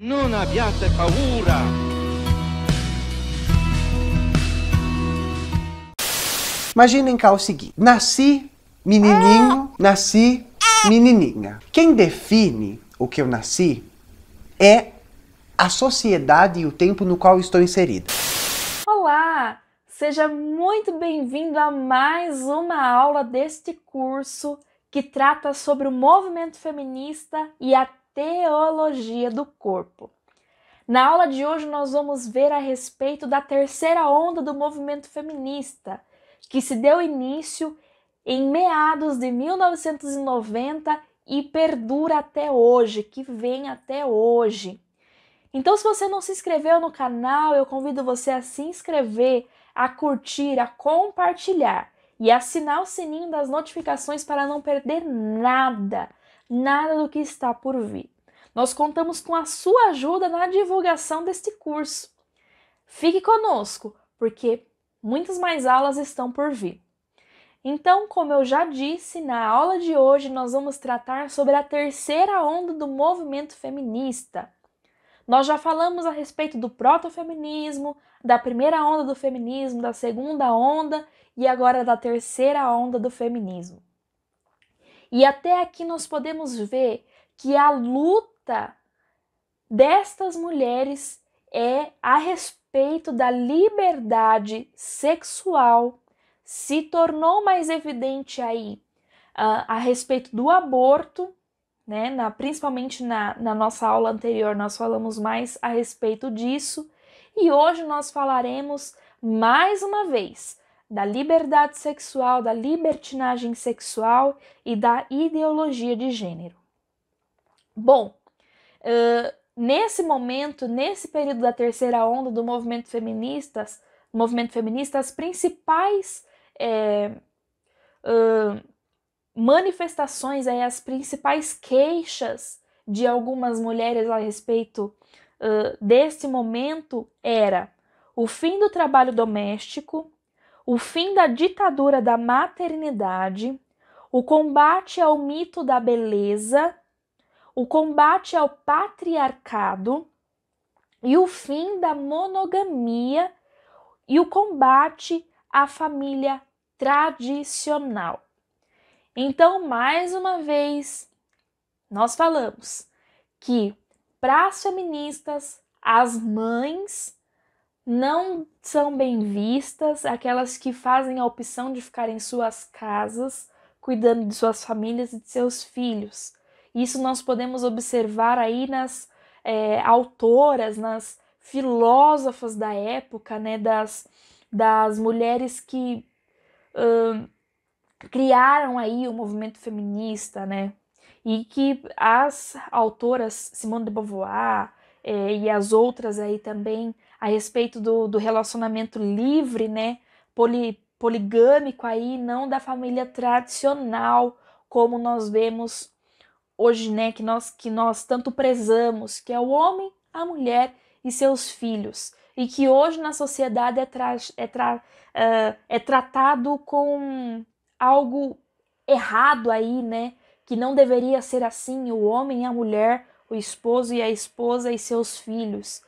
Non abbiate paura! Imaginem cá o seguinte: nasci menininho, nasci menininha. Quem define o que eu nasci é a sociedade e o tempo no qual estou inserida. Olá! Seja muito bem-vindo a mais uma aula deste curso que trata sobre o movimento feminista e a teologia do corpo. Na aula de hoje, nós vamos ver a respeito da terceira onda do movimento feminista, que se deu início em meados de 1990 e perdura até hoje, que vem até hoje. Então, se você não se inscreveu no canal, eu convido você a se inscrever, a curtir, a compartilhar e assinar o sininho das notificações para não perder nada, nada do que está por vir. Nós contamos com a sua ajuda na divulgação deste curso. Fique conosco, porque muitas mais aulas estão por vir. Então, como eu já disse, na aula de hoje nós vamos tratar sobre a terceira onda do movimento feminista. Nós já falamos a respeito do protofeminismo, da primeira onda do feminismo, da segunda onda e agora da terceira onda do feminismo. E até aqui nós podemos ver que a luta Tá. destas mulheres é a respeito da liberdade sexual se tornou mais evidente aí uh, a respeito do aborto, né? Na, principalmente na, na nossa aula anterior, nós falamos mais a respeito disso, e hoje nós falaremos mais uma vez da liberdade sexual, da libertinagem sexual e da ideologia de gênero. Bom, nesse momento, nesse período da terceira onda do movimento feministas, movimento feminista, as principais é, uh, manifestações, aí, as principais queixas de algumas mulheres a respeito uh, desse momento era o fim do trabalho doméstico, o fim da ditadura da maternidade, o combate ao mito da beleza o combate ao patriarcado e o fim da monogamia e o combate à família tradicional. Então, mais uma vez, nós falamos que para as feministas, as mães não são bem vistas, aquelas que fazem a opção de ficar em suas casas, cuidando de suas famílias e de seus filhos. Isso nós podemos observar aí nas é, autoras, nas filósofas da época, né, das, das mulheres que uh, criaram aí o movimento feminista, né, e que as autoras Simone de Beauvoir é, e as outras aí também a respeito do, do relacionamento livre, né, poli, poligâmico aí, não da família tradicional como nós vemos hoje, né, que nós que nós tanto prezamos, que é o homem, a mulher e seus filhos, e que hoje na sociedade é, tra é, tra uh, é tratado com algo errado aí, né, que não deveria ser assim, o homem e a mulher, o esposo e a esposa e seus filhos.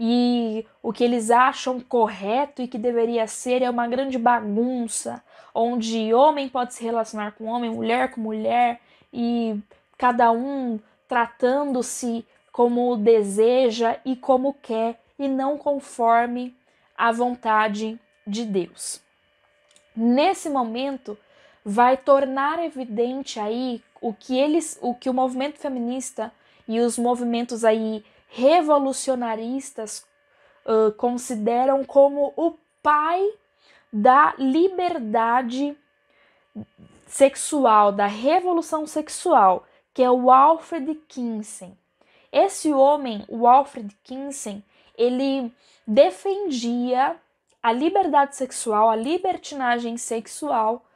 E o que eles acham correto e que deveria ser é uma grande bagunça, onde homem pode se relacionar com homem, mulher com mulher, e cada um tratando-se como deseja e como quer, e não conforme a vontade de Deus. Nesse momento, vai tornar evidente aí o que eles, o que o movimento feminista e os movimentos aí revolucionaristas uh, consideram como o pai da liberdade sexual, da revolução sexual, que é o Alfred Kinsen. Esse homem, o Alfred Kinsen, ele defendia a liberdade sexual, a libertinagem sexual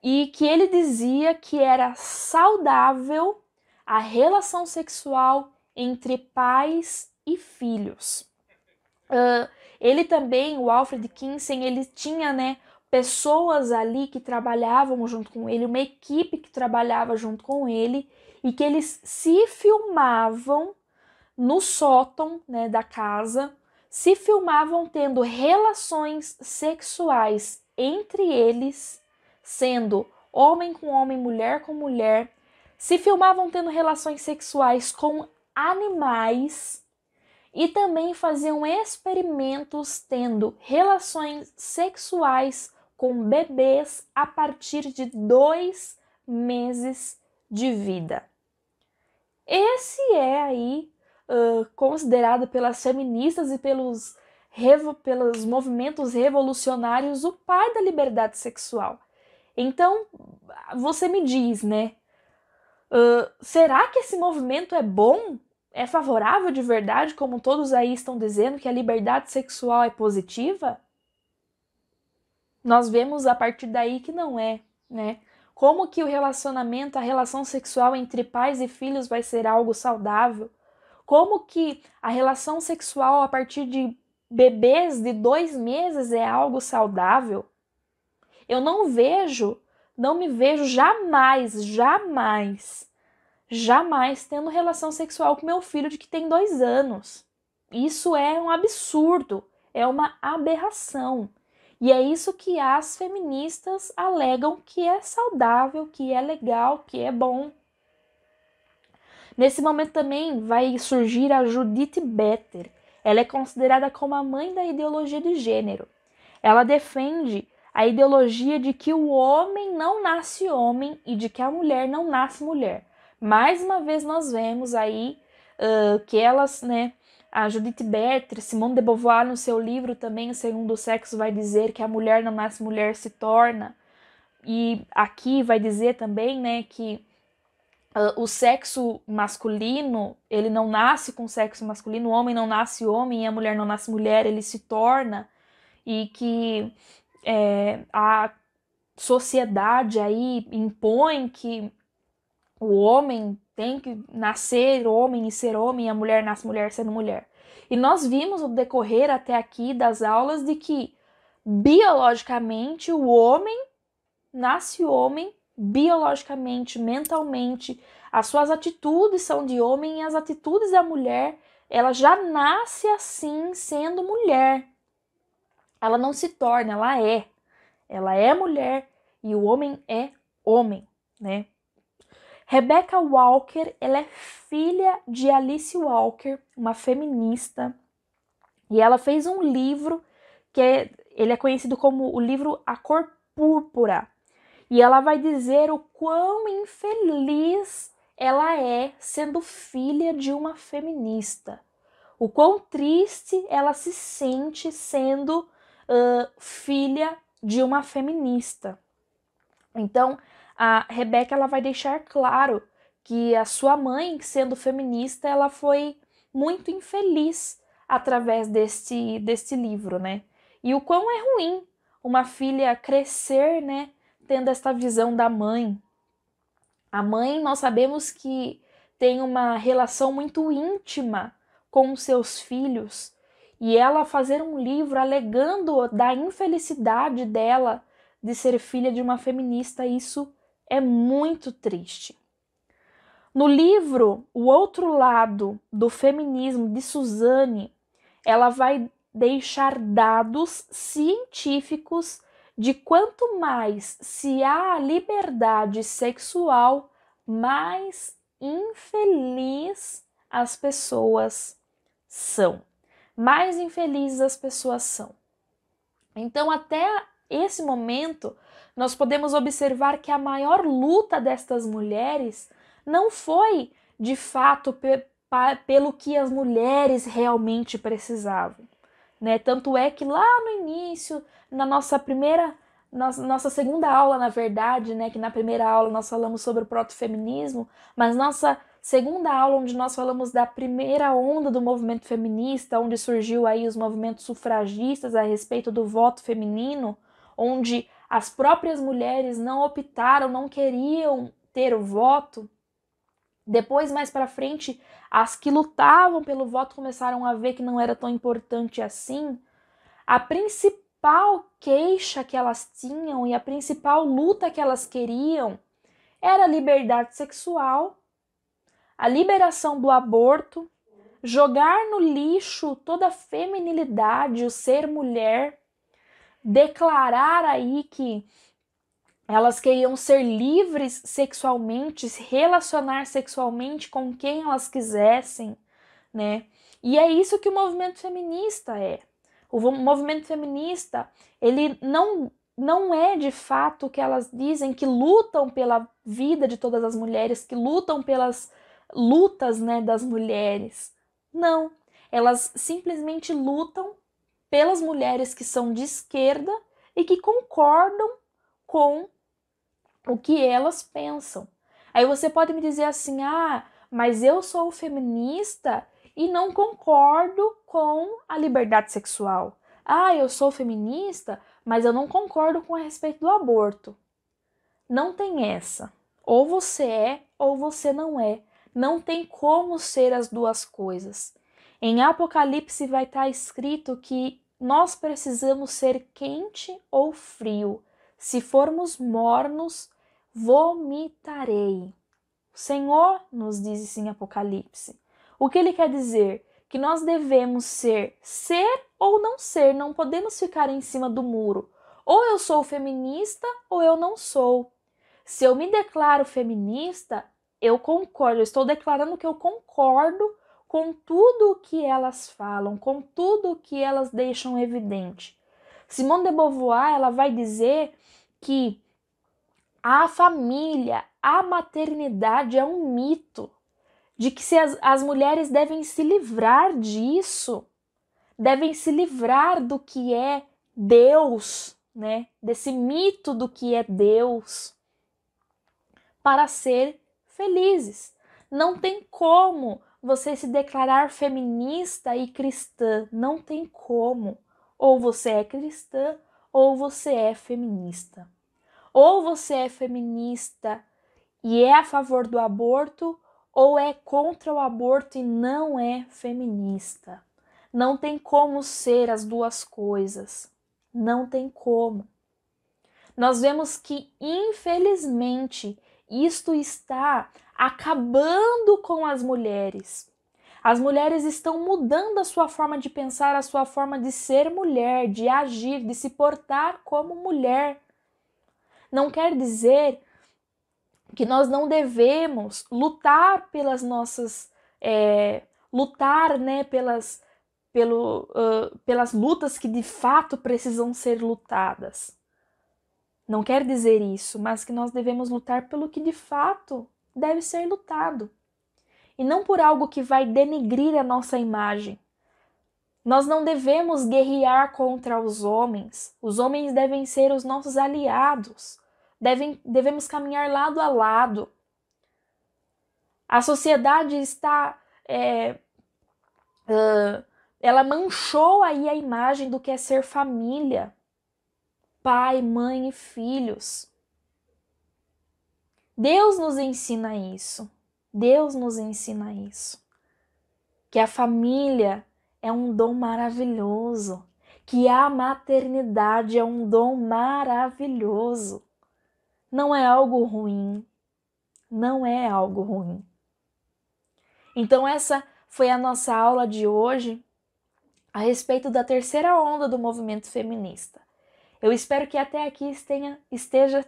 e que ele dizia que era saudável a relação sexual entre pais e filhos. Uh, ele também, o Alfred Kinsen, ele tinha né, pessoas ali que trabalhavam junto com ele, uma equipe que trabalhava junto com ele, e que eles se filmavam no sótão né, da casa, se filmavam tendo relações sexuais entre eles, sendo homem com homem, mulher com mulher, se filmavam tendo relações sexuais com animais e também faziam experimentos tendo relações sexuais com bebês a partir de dois meses de vida. Esse é aí uh, considerado pelas feministas e pelos, revo, pelos movimentos revolucionários o pai da liberdade sexual. Então, você me diz, né? Uh, será que esse movimento é bom? É favorável de verdade, como todos aí estão dizendo, que a liberdade sexual é positiva? Nós vemos a partir daí que não é, né? Como que o relacionamento, a relação sexual entre pais e filhos vai ser algo saudável? Como que a relação sexual a partir de bebês de dois meses é algo saudável? Eu não vejo, não me vejo jamais, jamais, jamais tendo relação sexual com meu filho de que tem dois anos. Isso é um absurdo, é uma aberração. E é isso que as feministas alegam que é saudável, que é legal, que é bom. Nesse momento também vai surgir a Judith Better. Ela é considerada como a mãe da ideologia de gênero. Ela defende a ideologia de que o homem não nasce homem e de que a mulher não nasce mulher. Mais uma vez nós vemos aí uh, que elas, né, a Judith Bertre, Simone de Beauvoir, no seu livro também, O Segundo Sexo, vai dizer que a mulher não nasce mulher, se torna. E aqui vai dizer também, né, que uh, o sexo masculino, ele não nasce com sexo masculino, o homem não nasce homem e a mulher não nasce mulher, ele se torna. E que é, a sociedade aí impõe que o homem tem que nascer homem e ser homem, e a mulher nasce mulher sendo mulher. E nós vimos o decorrer até aqui das aulas de que biologicamente o homem nasce homem, biologicamente, mentalmente, as suas atitudes são de homem e as atitudes da mulher, ela já nasce assim sendo mulher. Ela não se torna, ela é. Ela é mulher e o homem é homem, né? Rebecca Walker, ela é filha de Alice Walker, uma feminista, e ela fez um livro que é, ele é conhecido como o livro A Cor Púrpura. E ela vai dizer o quão infeliz ela é sendo filha de uma feminista. O quão triste ela se sente sendo uh, filha de uma feminista. Então, a Rebeca ela vai deixar claro que a sua mãe, sendo feminista, ela foi muito infeliz através deste, deste livro, né? E o quão é ruim uma filha crescer, né, tendo esta visão da mãe. A mãe, nós sabemos que tem uma relação muito íntima com os seus filhos, e ela fazer um livro alegando da infelicidade dela de ser filha de uma feminista, isso é muito triste. No livro O Outro Lado do Feminismo, de Suzane, ela vai deixar dados científicos de quanto mais se há liberdade sexual, mais infeliz as pessoas são. Mais infelizes as pessoas são. Então, até esse momento, nós podemos observar que a maior luta destas mulheres não foi, de fato, pe pelo que as mulheres realmente precisavam. Né? Tanto é que lá no início, na nossa primeira, na nossa segunda aula, na verdade, né? que na primeira aula nós falamos sobre o protofeminismo, mas nossa segunda aula, onde nós falamos da primeira onda do movimento feminista, onde surgiu aí os movimentos sufragistas a respeito do voto feminino, onde as próprias mulheres não optaram, não queriam ter o voto. Depois, mais para frente, as que lutavam pelo voto começaram a ver que não era tão importante assim. A principal queixa que elas tinham e a principal luta que elas queriam era a liberdade sexual, a liberação do aborto, jogar no lixo toda a feminilidade, o ser mulher declarar aí que elas queriam ser livres sexualmente, se relacionar sexualmente com quem elas quisessem, né? E é isso que o movimento feminista é. O movimento feminista, ele não não é de fato o que elas dizem que lutam pela vida de todas as mulheres, que lutam pelas lutas, né, das mulheres. Não, elas simplesmente lutam pelas mulheres que são de esquerda e que concordam com o que elas pensam. Aí você pode me dizer assim: ah, mas eu sou feminista e não concordo com a liberdade sexual. Ah, eu sou feminista, mas eu não concordo com a respeito do aborto. Não tem essa. Ou você é ou você não é. Não tem como ser as duas coisas. Em Apocalipse vai estar tá escrito que nós precisamos ser quente ou frio. Se formos mornos, vomitarei. O Senhor nos diz isso em Apocalipse. O que ele quer dizer? Que nós devemos ser ser ou não ser, não podemos ficar em cima do muro. Ou eu sou feminista ou eu não sou. Se eu me declaro feminista, eu concordo, eu estou declarando que eu concordo com tudo o que elas falam, com tudo o que elas deixam evidente. Simone de Beauvoir, ela vai dizer que a família, a maternidade é um mito, de que se as, as mulheres devem se livrar disso, devem se livrar do que é Deus, né? Desse mito do que é Deus para ser felizes. Não tem como você se declarar feminista e cristã. Não tem como. Ou você é cristã ou você é feminista. Ou você é feminista e é a favor do aborto, ou é contra o aborto e não é feminista. Não tem como ser as duas coisas. Não tem como. Nós vemos que, infelizmente, isto está acabando com as mulheres. As mulheres estão mudando a sua forma de pensar, a sua forma de ser mulher, de agir, de se portar como mulher. Não quer dizer que nós não devemos lutar pelas nossas. É, lutar né, pelas, pelo, uh, pelas lutas que de fato precisam ser lutadas. Não quer dizer isso, mas que nós devemos lutar pelo que de fato deve ser lutado. E não por algo que vai denegrir a nossa imagem. Nós não devemos guerrear contra os homens. Os homens devem ser os nossos aliados. Devem, devemos caminhar lado a lado. A sociedade está. É, uh, ela manchou aí a imagem do que é ser família, pai, mãe e filhos. Deus nos ensina isso. Deus nos ensina isso. Que a família é um dom maravilhoso, que a maternidade é um dom maravilhoso. Não é algo ruim. Não é algo ruim. Então, essa foi a nossa aula de hoje a respeito da terceira onda do movimento feminista. Eu espero que até aqui esteja,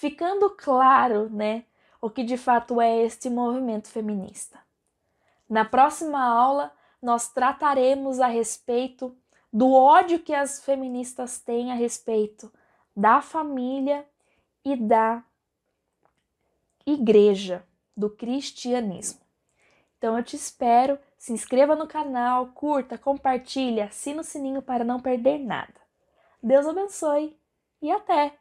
ficando claro, né, o que de fato é este movimento feminista. Na próxima aula, nós trataremos a respeito do ódio que as feministas têm a respeito da família e da igreja, do cristianismo. Então eu te espero, se inscreva no canal, curta, compartilha, assina o sininho para não perder nada. Deus abençoe e até!